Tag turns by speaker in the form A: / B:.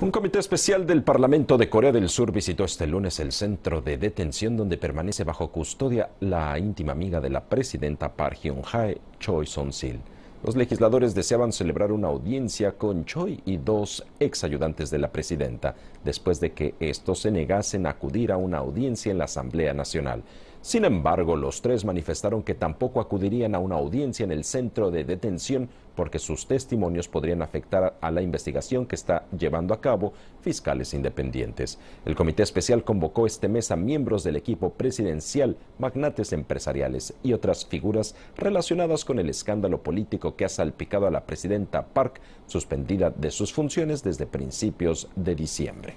A: Un comité especial del Parlamento de Corea del Sur visitó este lunes el centro de detención donde permanece bajo custodia la íntima amiga de la presidenta Park Geun-hye, Choi Son-sil. Los legisladores deseaban celebrar una audiencia con Choi y dos ex ayudantes de la presidenta, después de que estos se negasen a acudir a una audiencia en la Asamblea Nacional. Sin embargo, los tres manifestaron que tampoco acudirían a una audiencia en el centro de detención porque sus testimonios podrían afectar a la investigación que está llevando a cabo fiscales independientes. El Comité Especial convocó este mes a miembros del equipo presidencial, magnates empresariales y otras figuras relacionadas con el escándalo político que ha salpicado a la presidenta Park, suspendida de sus funciones desde principios de diciembre.